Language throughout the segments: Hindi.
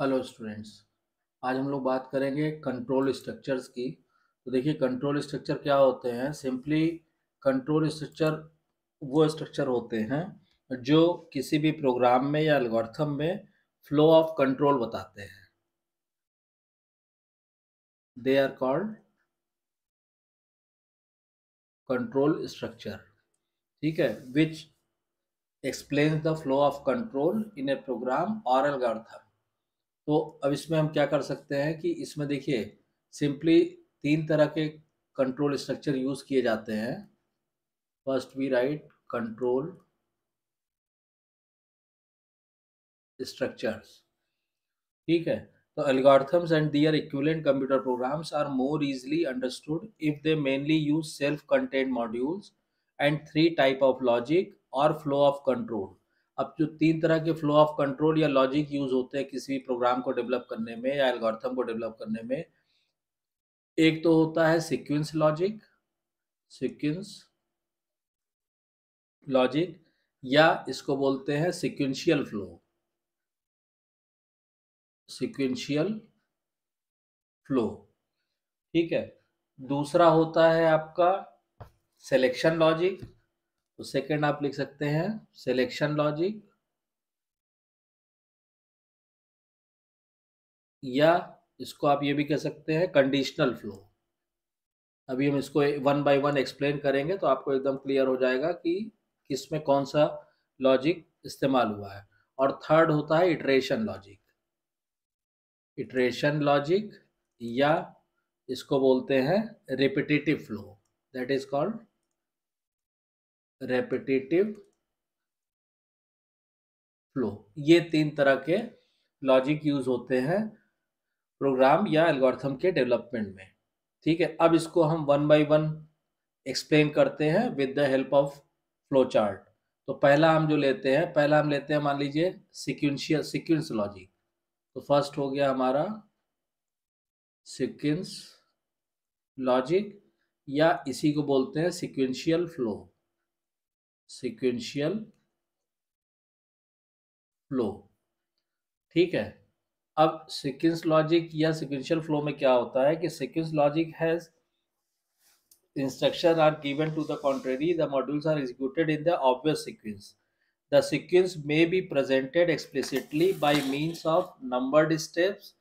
हेलो स्टूडेंट्स आज हम लोग बात करेंगे कंट्रोल स्ट्रक्चर्स की तो देखिए कंट्रोल स्ट्रक्चर क्या होते हैं सिंपली कंट्रोल स्ट्रक्चर वो स्ट्रक्चर होते हैं जो किसी भी प्रोग्राम में या एल्गोरिथम में फ्लो ऑफ कंट्रोल बताते हैं they are called control structure ठीक है which explain the flow of control in a program और एल्गोरिथम तो अब इसमें हम क्या कर सकते हैं कि इसमें देखिए सिंपली तीन तरह के कंट्रोल स्ट्रक्चर यूज़ किए जाते हैं first we write control structures ठीक है तो algorithms and their equivalent computer programs are more easily understood if they mainly use self content modules and three type of logic और फ्लो ऑफ कंट्रोल अब जो तीन तरह के फ्लो ऑफ कंट्रोल या लॉजिक यूज होते हैं किसी भी प्रोग्राम को डेवलप करने में या एल्गोरिथम को डेवलप करने में एक तो होता है सिक्वेंस लॉजिक सिक्वेंस लॉजिक या इसको बोलते हैं सिक्वेंशियल फ्लो सिक्वेंशियल फ्लो ठीक है दूसरा होता है आपका सिलेक्शन लॉजिक तो सेकंड आप लिख सकते हैं सिलेक्शन लॉजिक या इसको आप ये भी कह सकते हैं कंडीशनल फ्लो अभी हम इसको वन बाय वन एक्सप्लेन करेंगे तो आपको एकदम क्लियर हो जाएगा कि किस में कौन सा लॉजिक इस्तेमाल हुआ है और थर्ड होता है इटरेशन लॉजिक इटरेशन लॉजिक या इसको बोलते हैं repetitive flow that is called repetitive flow ये तीन तरह के लॉजिक यूज होते हैं प्रोग्राम या एल्गोरिथम के डेवलपमेंट में ठीक है अब इसको हम वन बाय वन एक्सप्लेन करते हैं with the help of flow chart तो पहला हम जो लेते हैं पहला हम लेते हैं मान लीजिए सिक्वेंशियल सिक्वेंस लॉजिक तो फर्स्ट हो गया हमारा सिक्वेंस लॉजिक या इसी को बोलते हैं सिक्वेंशियल फ्लो सिक्वेंशियल फ्लो ठीक है अब सिक्वेंस लॉजिक या सिक्वेंशियल फ्लो में क्या होता है कि sequence logic has instruction are given to the contrary the modules are executed in the obvious sequence the sequence may be presented explicitly by means of numbered steps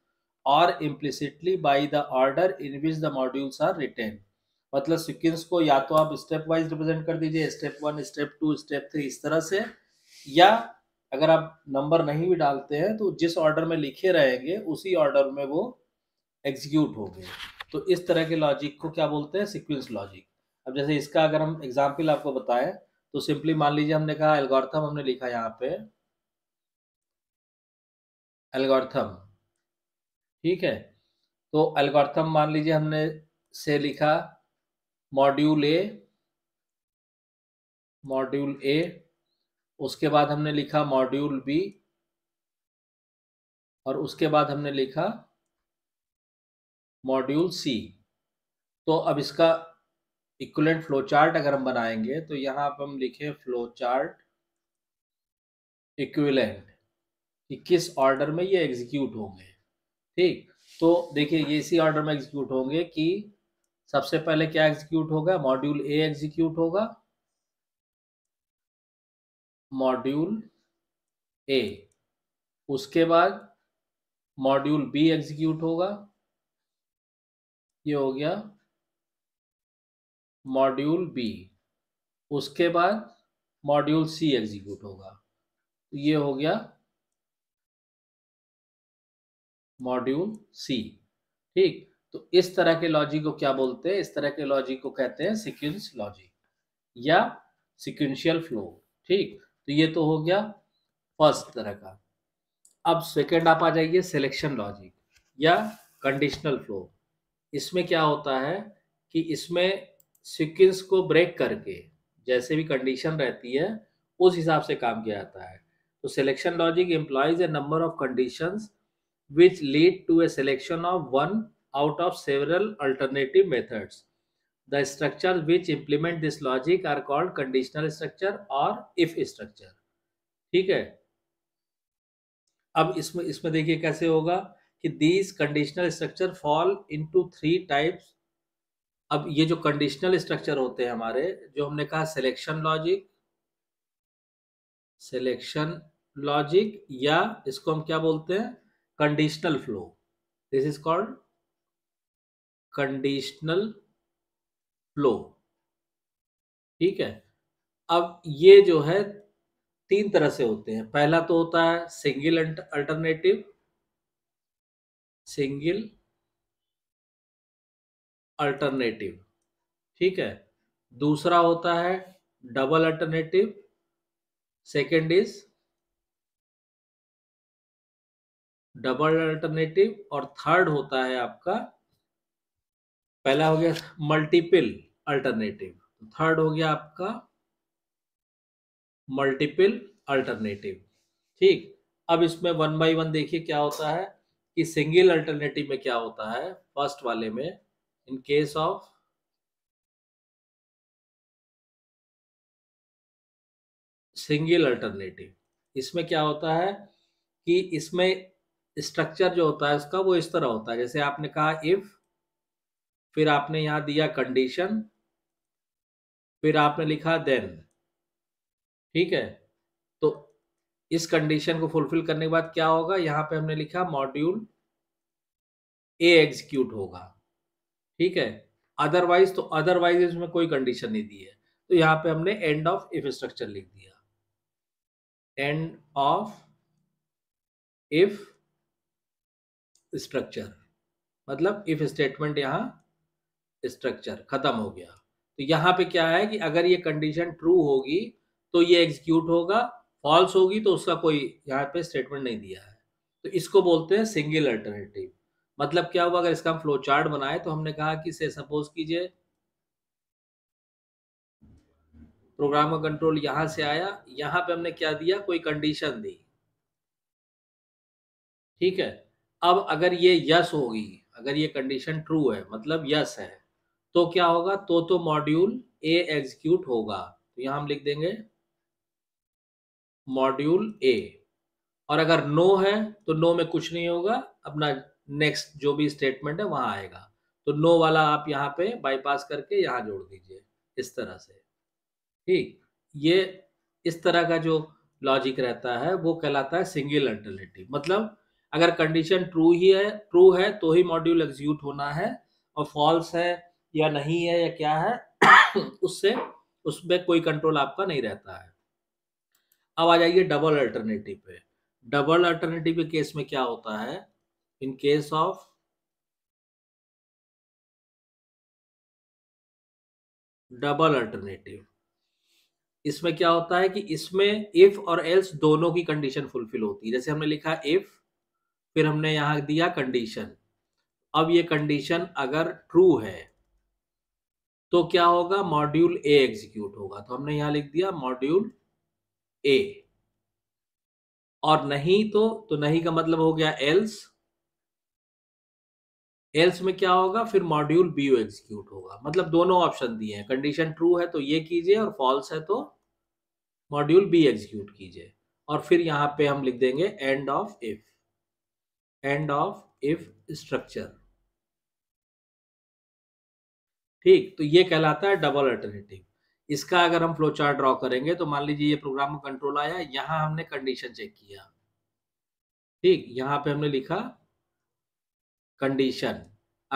और implicitly by the order in which the modules are written मतलब सिक्वेंस को या तो आप स्टेप वाइज रिप्रेजेंट कर दीजिए step one step two step three इस तरह से या अगर आप नंबर नहीं भी डालते हैं तो जिस ऑर्डर में लिखे रहेंगे उसी ऑर्डर में वो एग्जीक्यूट होंगे तो इस तरह के लॉजिक को क्या बोलते हैं सिक्वेंस लॉजिक अब जैसे इसका अगर हम एग्जाम्पल आपको बताएं तो सिंपली मान लीजिए हमने कहा एल्गोरिथम हमने लिखा यहाँ पे एल्गोरिथम ठीक है तो एल्गोरिथम मान लीजिए हमने से लिखा मॉड्यूल ए मॉड्यूल ए उसके बाद हमने लिखा मॉड्यूल बी और उसके बाद हमने लिखा मॉड्यूल सी तो अब इसका इक्वलेंट फ्लो चार्ट अगर हम बनाएंगे तो यहाँ पर हम लिखे फ्लो चार्ट इक्विलेंट कि किस ऑर्डर में ये एग्जीक्यूट होंगे ठीक तो देखिए ये इसी ऑर्डर में एग्जीक्यूट होंगे कि सबसे पहले क्या एग्जीक्यूट होगा मॉड्यूल ए एग्जीक्यूट होगा मॉड्यूल ए उसके बाद मॉड्यूल बी एग्जीक्यूट होगा ये हो गया मॉड्यूल बी उसके बाद मॉड्यूल सी एग्जीक्यूट होगा ये हो गया मॉड्यूल सी ठीक तो इस तरह के लॉजिक को क्या बोलते हैं इस तरह के लॉजिक को कहते हैं सिक्वेंस लॉजिक या सिक्वेंशियल फ्लो ठीक तो ये तो हो गया फर्स्ट तरह का अब सेकेंड आप आ जाइए सिलेक्शन लॉजिक या कंडीशनल फ्लो इसमें क्या होता है कि इसमें सिक्वेंस को ब्रेक करके जैसे भी कंडीशन रहती है उस हिसाब से काम किया जाता है तो selection logic employs a number of conditions which lead to a selection of one out of several alternative methods. The structures which implement this logic are called conditional structure और if structure. ठीक है अब इसमें इसमें देखिए कैसे होगा कि these conditional structure fall into three types अब ये जो कंडीशनल स्ट्रक्चर होते हैं हमारे जो हमने कहा सिलेक्शन लॉजिक सिलेक्शन लॉजिक या इसको हम क्या बोलते हैं conditional flow this is called conditional flow ठीक है अब ये जो है तीन तरह से होते हैं पहला तो होता है सिंगल अल्टरनेटिव सिंगल अल्टरनेटिव ठीक है दूसरा होता है double alternative second is double alternative और थर्ड होता है आपका पहला हो गया मल्टीपल अल्टरनेटिव थर्ड हो गया आपका मल्टीपल अल्टरनेटिव ठीक अब इसमें वन बाई वन देखिए क्या होता है कि सिंगल अल्टरनेटिव में क्या होता है फर्स्ट वाले में in case of single alternative इसमें क्या होता है कि इसमें स्ट्रक्चर जो होता है उसका वो इस तरह होता है जैसे आपने कहा इफ फिर आपने यहां दिया कंडीशन फिर आपने लिखा देन ठीक है तो इस कंडीशन को फुलफिल करने के बाद क्या होगा यहां पे हमने लिखा मॉड्यूल ए एग्जीक्यूट होगा ठीक है अदरवाइज तो अदरवाइज इसमें कोई कंडीशन नहीं दी है तो यहां पे हमने एंड ऑफ इफ स्ट्रक्चर लिख दिया एंड ऑफ इफ स्ट्रक्चर मतलब इफ स्टेटमेंट यहां स्ट्रक्चर खत्म हो गया तो यहाँ पे क्या है कि अगर ये कंडीशन ट्रू होगी तो ये एग्जीक्यूट होगा फॉल्स होगी तो उसका कोई यहाँ पे स्टेटमेंट नहीं दिया है तो इसको बोलते हैं सिंगल अल्टरनेटिव मतलब क्या हुआ अगर इसका हम फ्लो चार्ट बनाए तो हमने कहा कि से सपोज कीजिए प्रोग्राम का कंट्रोल यहां से आया यहां पे हमने क्या दिया कोई कंडीशन दी ठीक है अब अगर ये यस होगी अगर ये कंडीशन ट्रू है मतलब यस है तो क्या होगा तो तो मॉड्यूल ए एग्जीक्यूट होगा तो यहां हम लिख देंगे मॉड्यूल ए और अगर नो है तो नो में कुछ नहीं होगा अपना नेक्स्ट जो भी स्टेटमेंट है वहां आएगा तो नो वाला आप यहाँ पे बाईपास करके यहाँ जोड़ दीजिए इस तरह से ठीक ये इस तरह का जो लॉजिक रहता है वो कहलाता है सिंगल अल्टरनेटिव मतलब अगर कंडीशन ट्रू ही है ट्रू है तो ही मॉड्यूल एग्जीक्यूट होना है और फॉल्स है या नहीं है या क्या है उससे उसमें कोई कंट्रोल आपका नहीं रहता है अब आ जाइए डबल अल्टरनेटिव पे डबल अल्टरनेटिव केस में क्या होता है in case of double alternative इसमें क्या होता है कि इसमें इफ और एल्स दोनों की कंडीशन फुलफिल होती है जैसे हमने लिखा इफ फिर हमने यहाँ दिया कंडीशन अब ये कंडीशन अगर ट्रू है तो क्या होगा मॉड्यूल ए एग्जीक्यूट होगा तो हमने यहां लिख दिया मॉड्यूल ए और नहीं तो तो नहीं का मतलब हो गया एल्स एल्स में क्या होगा फिर मॉड्यूल बी एग्जीक्यूट होगा मतलब दोनों ऑप्शन दिए हैं कंडीशन ट्रू है तो ये कीजिए और फॉल्स है तो मॉड्यूल बी एग्जीक्यूट कीजिए और फिर यहाँ पे हम लिख देंगे end of if end of if structure ठीक तो ये कहलाता है डबल अल्टरनेटिव इसका अगर हम फ्लो चार्ट ड्रॉ करेंगे तो मान लीजिए ये प्रोग्राम में कंट्रोल आया यहाँ हमने कंडीशन चेक किया ठीक यहाँ पे हमने लिखा कंडीशन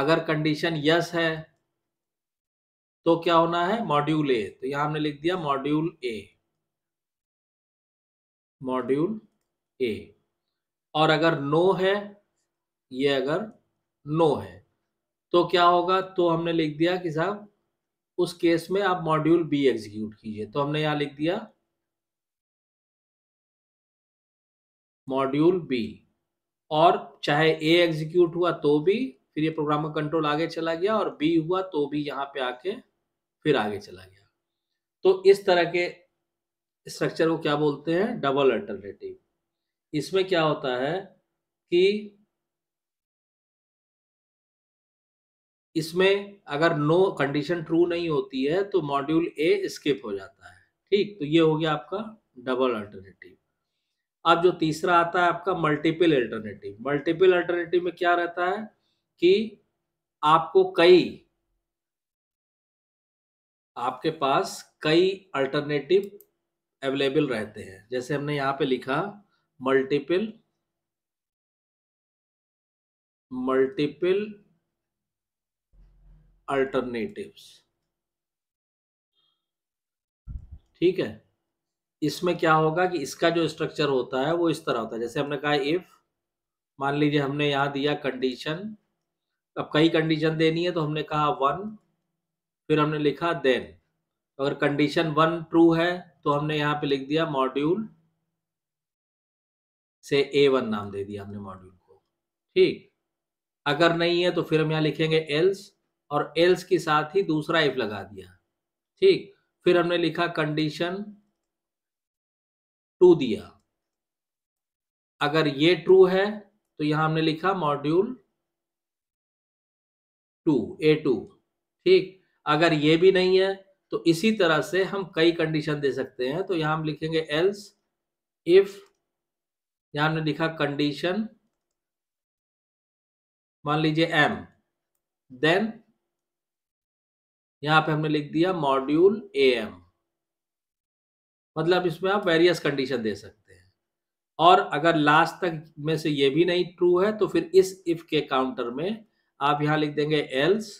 अगर कंडीशन यस है तो क्या होना है मॉड्यूल ए तो यहाँ हमने लिख दिया मॉड्यूल ए मॉड्यूल ए और अगर नो है ये अगर नो है तो क्या होगा तो हमने लिख दिया कि साहब उस केस में आप मॉड्यूल बी एग्जीक्यूट कीजिए तो हमने यहाँ लिख दिया मॉड्यूल बी और चाहे ए एग्जीक्यूट हुआ तो भी फिर ये प्रोग्राम का कंट्रोल आगे चला गया और बी हुआ तो भी यहाँ पे आके फिर आगे चला गया तो इस तरह के स्ट्रक्चर को क्या बोलते हैं डबल अल्टरनेटिव इसमें क्या होता है कि इसमें अगर नो कंडीशन ट्रू नहीं होती है तो मॉड्यूल ए स्किप हो जाता है ठीक तो ये हो गया आपका डबल अल्टरनेटिव अब जो तीसरा आता है आपका मल्टीपल अल्टरनेटिव मल्टीपल अल्टरनेटिव में क्या रहता है कि आपको कई आपके पास कई अल्टरनेटिव अवेलेबल रहते हैं जैसे हमने यहां पे लिखा मल्टीपल मल्टीपल अल्टरनेटिव्स ठीक है इसमें क्या होगा कि इसका जो स्ट्रक्चर होता है वो इस तरह होता है जैसे हमने कहा इफ मान लीजिए हमने यहाँ दिया कंडीशन अब कई कंडीशन देनी है तो हमने कहा वन फिर हमने लिखा देन अगर कंडीशन वन ट्रू है तो हमने यहाँ पे लिख दिया मॉड्यूल से ए वन नाम दे दिया हमने मॉड्यूल को ठीक अगर नहीं है तो फिर हम यहाँ लिखेंगे एल्स और एल्स के साथ ही दूसरा इफ लगा दिया ठीक फिर हमने लिखा कंडीशन टू दिया अगर ये ट्रू है तो यहां हमने लिखा मॉड्यूल टू ए टू ठीक अगर ये भी नहीं है तो इसी तरह से हम कई कंडीशन दे सकते हैं तो यहां हम लिखेंगे एल्स इफ यहां हमने लिखा कंडीशन मान लीजिए एम देन यहाँ पे हमने लिख दिया मॉड्यूल ए एम मतलब इसमें आप वेरियस कंडीशन दे सकते हैं और अगर लास्ट तक में से ये भी नहीं ट्रू है तो फिर इस इफ के काउंटर में आप यहाँ लिख देंगे एल्स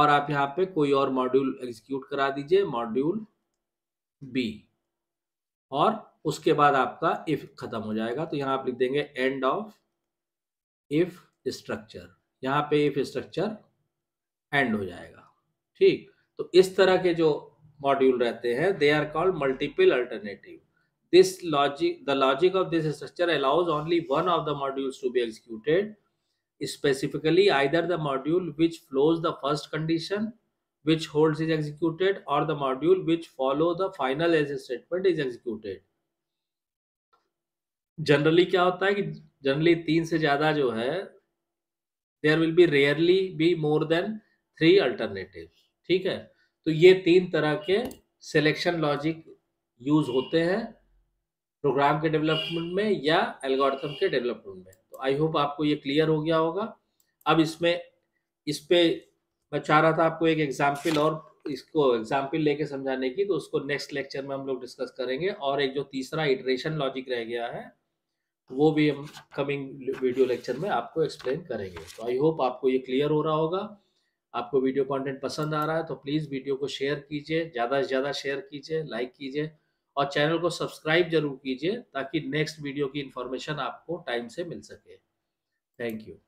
और आप यहाँ पे कोई और मॉड्यूल एग्जीक्यूट करा दीजिए मॉड्यूल बी और उसके बाद आपका इफ खत्म हो जाएगा तो यहाँ आप लिख देंगे एंड ऑफ इफ स्ट्रक्चर यहाँ पे इफ स्ट्रक्चर एंड हो जाएगा ठीक तो इस तरह के जो मॉड्यूल रहते हैं they are called multiple alternative this logic the logic of this structure allows only one of the modules to be executed specifically either the module which flows the first condition which holds is executed और the module which follow the final else statement is executed generally क्या होता है कि जनरली तीन से ज्यादा जो है there will be rarely be more than three alternatives ठीक है तो ये तीन तरह के सिलेक्शन लॉजिक यूज होते हैं प्रोग्राम के डेवलपमेंट में या एल्गोरिथम के डेवलपमेंट में तो आई होप आपको ये क्लियर हो गया होगा अब इसमें इस पे मैं चाह रहा था आपको एक एग्जाम्पल और इसको एग्जाम्पल लेके समझाने की तो उसको नेक्स्ट लेक्चर में हम लोग डिस्कस करेंगे और एक जो तीसरा इटरेशन लॉजिक रह गया है वो भी हम कमिंग वीडियो लेक्चर में आपको एक्सप्लेन करेंगे तो आई होप आपको ये क्लियर हो रहा होगा आपको वीडियो कंटेंट पसंद आ रहा है तो प्लीज़ वीडियो को शेयर कीजिए ज़्यादा से ज़्यादा शेयर कीजिए लाइक कीजिए और चैनल को सब्सक्राइब जरूर कीजिए ताकि नेक्स्ट वीडियो की इन्फॉर्मेशन आपको टाइम से मिल सके थैंक यू